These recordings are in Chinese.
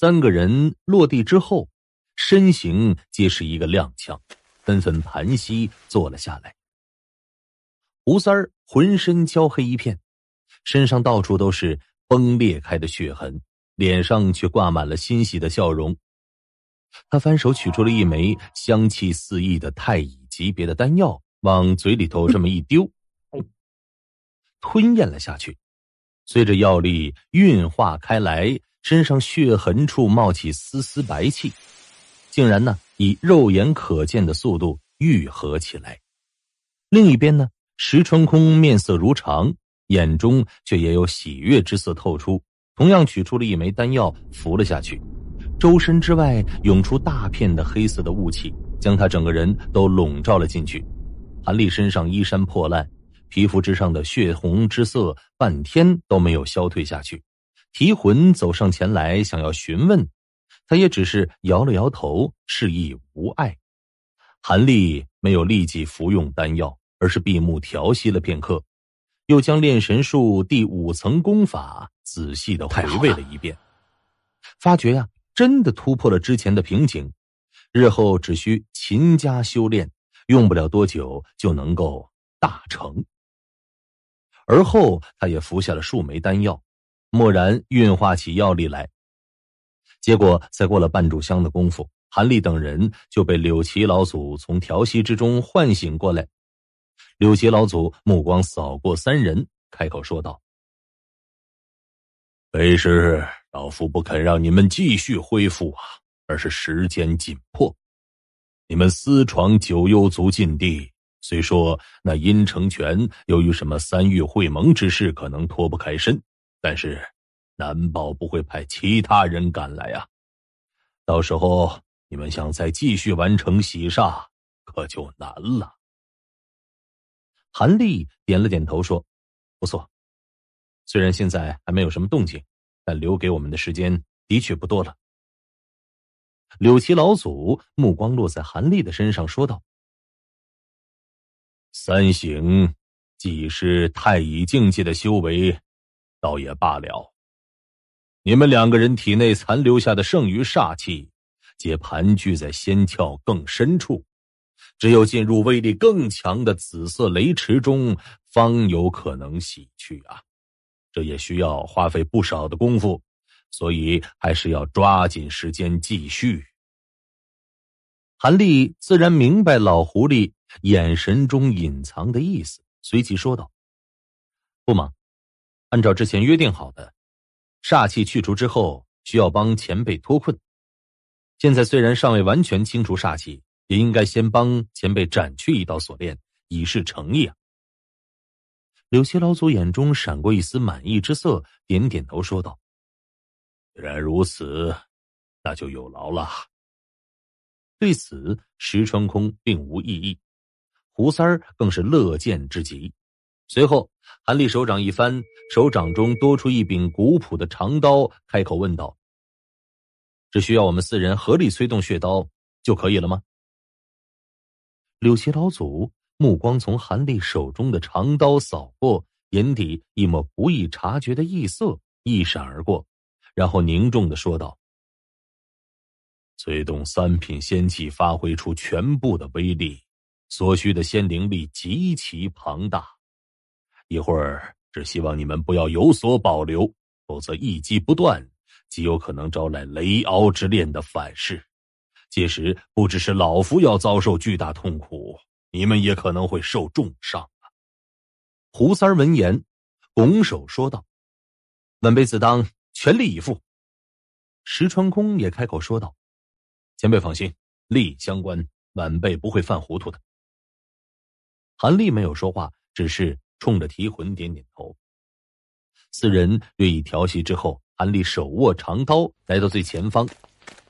三个人落地之后，身形皆是一个踉跄，纷纷盘膝坐了下来。吴三儿浑身焦黑一片，身上到处都是崩裂开的血痕，脸上却挂满了欣喜的笑容。他翻手取出了一枚香气四溢的太乙级别的丹药，往嘴里头这么一丢，吞咽了下去。随着药力运化开来。身上血痕处冒起丝丝白气，竟然呢以肉眼可见的速度愈合起来。另一边呢，石春空面色如常，眼中却也有喜悦之色透出。同样取出了一枚丹药服了下去，周身之外涌出大片的黑色的雾气，将他整个人都笼罩了进去。韩立身上衣衫破烂，皮肤之上的血红之色半天都没有消退下去。提魂走上前来，想要询问，他也只是摇了摇头，示意无碍。韩立没有立即服用丹药，而是闭目调息了片刻，又将炼神术第五层功法仔细的回味了一遍，发觉呀，真的突破了之前的瓶颈，日后只需勤加修炼，用不了多久就能够大成。而后，他也服下了数枚丹药。蓦然运化起药力来，结果才过了半炷香的功夫，韩立等人就被柳奇老祖从调息之中唤醒过来。柳奇老祖目光扫过三人，开口说道：“为师，老夫不肯让你们继续恢复啊，而是时间紧迫。你们私闯九幽族禁地，虽说那阴成全由于什么三域会盟之事，可能脱不开身。”但是，难保不会派其他人赶来啊！到时候你们想再继续完成喜煞，可就难了。韩立点了点头，说：“不错，虽然现在还没有什么动静，但留给我们的时间的确不多了。”柳琪老祖目光落在韩立的身上，说道：“三行，既是太乙境界的修为。”倒也罢了，你们两个人体内残留下的剩余煞气，皆盘踞在仙窍更深处，只有进入威力更强的紫色雷池中，方有可能洗去啊！这也需要花费不少的功夫，所以还是要抓紧时间继续。韩立自然明白老狐狸眼神中隐藏的意思，随即说道：“不忙。”按照之前约定好的，煞气去除之后，需要帮前辈脱困。现在虽然尚未完全清除煞气，也应该先帮前辈斩去一道锁链，以示诚意啊！柳七老祖眼中闪过一丝满意之色，点点头说道：“既然如此，那就有劳了。”对此，石川空并无异议，胡三儿更是乐见之极。随后，韩立手掌一翻，手掌中多出一柄古朴的长刀，开口问道：“只需要我们四人合力催动血刀就可以了吗？”柳奇老祖目光从韩立手中的长刀扫过，眼底一抹不易察觉的异色一闪而过，然后凝重的说道：“催动三品仙气，发挥出全部的威力，所需的仙灵力极其庞大。”一会儿，只希望你们不要有所保留，否则一击不断，极有可能招来雷敖之链的反噬。届时，不只是老夫要遭受巨大痛苦，你们也可能会受重伤啊！胡三儿闻言，拱手说道：“晚辈自当全力以赴。”石川空也开口说道：“前辈放心，利益相关，晚辈不会犯糊涂的。”韩立没有说话，只是。冲着提魂点点头。四人略一调息之后，韩立手握长刀来到最前方，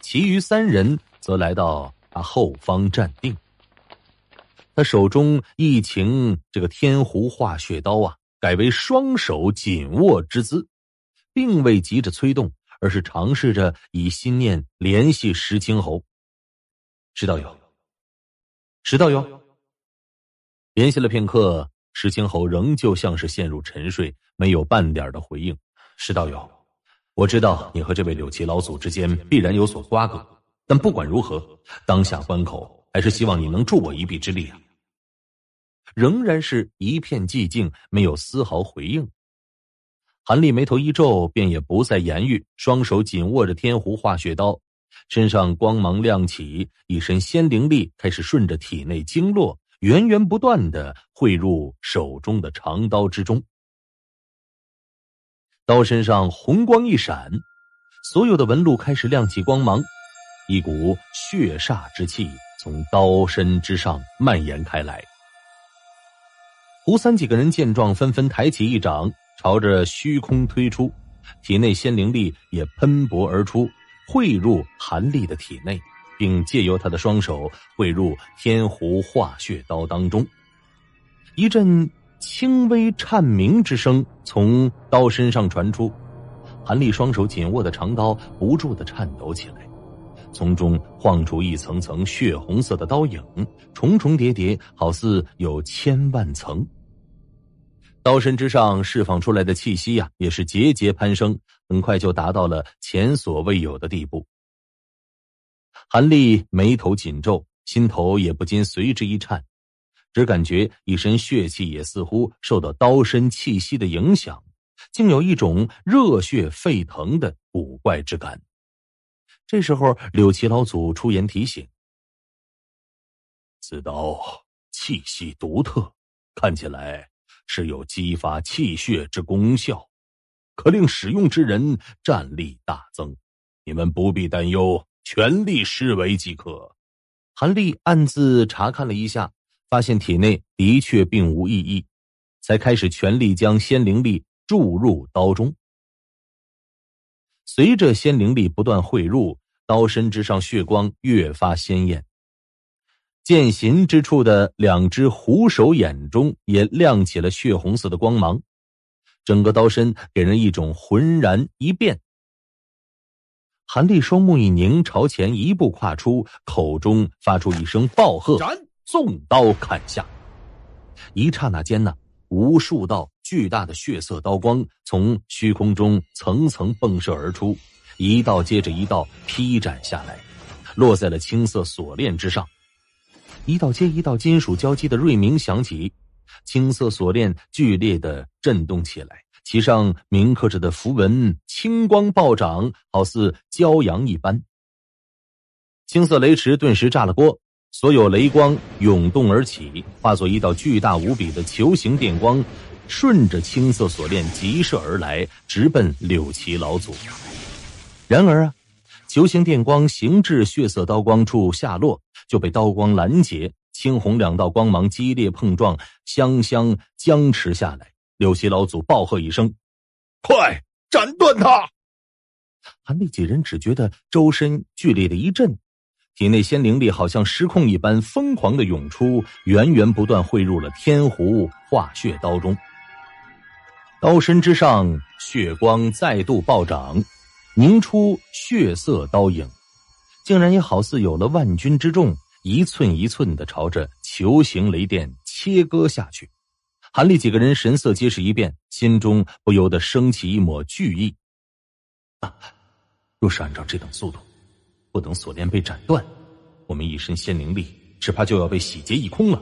其余三人则来到他后方站定。他手中一情这个天狐化血刀啊，改为双手紧握之姿，并未急着催动，而是尝试着以心念联系石青侯。石道友，石道友，联系了片刻。石青侯仍旧像是陷入沉睡，没有半点的回应。石道友，我知道你和这位柳奇老祖之间必然有所瓜葛，但不管如何，当下关口，还是希望你能助我一臂之力啊！仍然是一片寂静，没有丝毫回应。韩立眉头一皱，便也不再言语，双手紧握着天狐化血刀，身上光芒亮起，一身仙灵力开始顺着体内经络。源源不断的汇入手中的长刀之中，刀身上红光一闪，所有的纹路开始亮起光芒，一股血煞之气从刀身之上蔓延开来。胡三几个人见状，纷纷抬起一掌，朝着虚空推出，体内仙灵力也喷薄而出，汇入韩立的体内。并借由他的双手汇入天狐化血刀当中，一阵轻微颤鸣之声从刀身上传出，韩立双手紧握的长刀不住的颤抖起来，从中晃出一层层血红色的刀影，重重叠叠，好似有千万层。刀身之上释放出来的气息呀，也是节节攀升，很快就达到了前所未有的地步。韩立眉头紧皱，心头也不禁随之一颤，只感觉一身血气也似乎受到刀身气息的影响，竟有一种热血沸腾的古怪之感。这时候，柳七老祖出言提醒：“此刀气息独特，看起来是有激发气血之功效，可令使用之人战力大增。你们不必担忧。”全力施为即可。韩立暗自查看了一下，发现体内的确并无异异，才开始全力将仙灵力注入刀中。随着仙灵力不断汇入，刀身之上血光越发鲜艳。剑形之处的两只虎首眼中也亮起了血红色的光芒，整个刀身给人一种浑然一变。韩立双目一凝，朝前一步跨出，口中发出一声暴喝：“斩！”刀砍下。一刹那间呢，无数道巨大的血色刀光从虚空中层层迸射而出，一道接着一道劈斩下来，落在了青色锁链之上。一道接一道金属交击的锐鸣响起，青色锁链剧烈的震动起来。其上铭刻着的符文青光暴涨，好似骄阳一般。青色雷池顿时炸了锅，所有雷光涌动而起，化作一道巨大无比的球形电光，顺着青色锁链急射而来，直奔柳奇老祖。然而啊，球形电光行至血色刀光处下落，就被刀光拦截，青红两道光芒激烈碰撞，相相僵持下来。柳溪老祖暴喝一声：“快斩断他！”韩立几人只觉得周身剧烈的一震，体内仙灵力好像失控一般，疯狂的涌出，源源不断汇入了天湖化血刀中。刀身之上，血光再度暴涨，凝出血色刀影，竟然也好似有了万钧之重，一寸一寸的朝着球形雷电切割下去。韩立几个人神色皆是一变，心中不由得升起一抹惧意。若是按照这等速度，不等锁链被斩断，我们一身仙灵力只怕就要被洗劫一空了。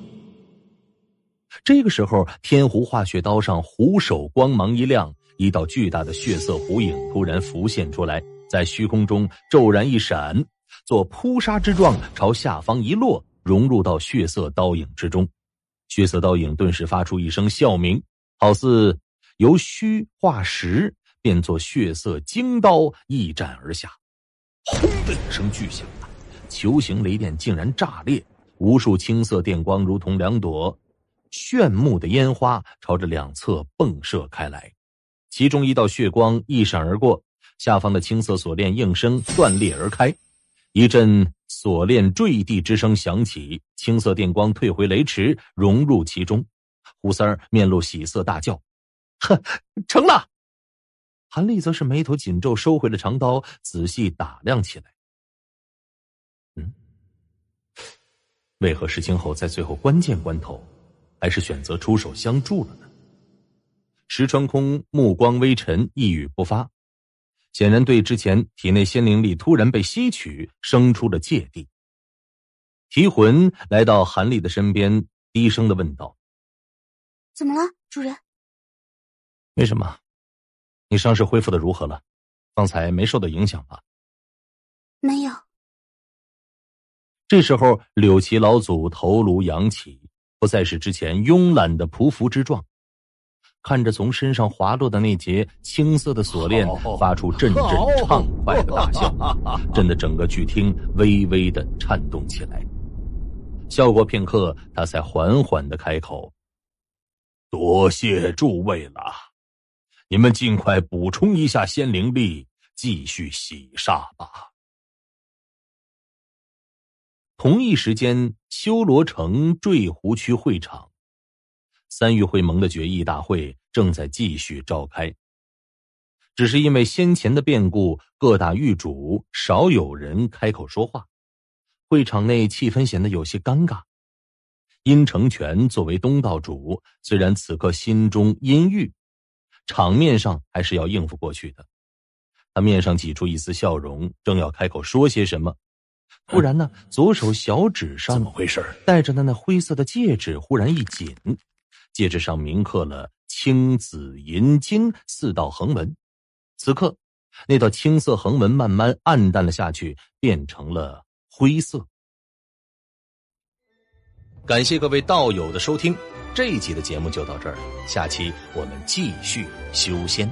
这个时候，天狐化血刀上虎首光芒一亮，一道巨大的血色虎影突然浮现出来，在虚空中骤然一闪，做扑杀之状，朝下方一落，融入到血色刀影之中。血色刀影顿时发出一声啸鸣，好似由虚化实，变作血色精刀一斩而下。轰的一声巨响，球形雷电竟然炸裂，无数青色电光如同两朵炫目的烟花，朝着两侧迸射开来。其中一道血光一闪而过，下方的青色锁链应声断裂而开。一阵锁链坠地之声响起，青色电光退回雷池，融入其中。胡三儿面露喜色，大叫：“哼，成了！”韩立则是眉头紧皱，收回了长刀，仔细打量起来。嗯，为何石青侯在最后关键关头，还是选择出手相助了呢？石川空目光微沉，一语不发。显然对之前体内仙灵力突然被吸取生出了芥蒂。提魂来到韩立的身边，低声的问道：“怎么了，主人？”“没什么，你伤势恢复的如何了？刚才没受到影响吧？”“没有。”这时候，柳琪老祖头颅扬起，不再是之前慵懒的匍匐之状。看着从身上滑落的那节青色的锁链，发出阵阵畅快的大笑，震得整个剧厅微微的颤动起来。笑过片刻，他才缓缓的开口：“多谢诸位了，你们尽快补充一下仙灵力，继续洗煞吧。”同一时间，修罗城坠湖区会场。三域会盟的决议大会正在继续召开，只是因为先前的变故，各大域主少有人开口说话，会场内气氛显得有些尴尬。殷成全作为东道主，虽然此刻心中阴郁，场面上还是要应付过去的。他面上挤出一丝笑容，正要开口说些什么，忽然呢，左手小指上怎么回事？戴着的那灰色的戒指，忽然一紧。戒指上铭刻了青、紫、银、金四道横纹，此刻，那道青色横纹慢慢暗淡了下去，变成了灰色。感谢各位道友的收听，这一集的节目就到这儿了，下期我们继续修仙。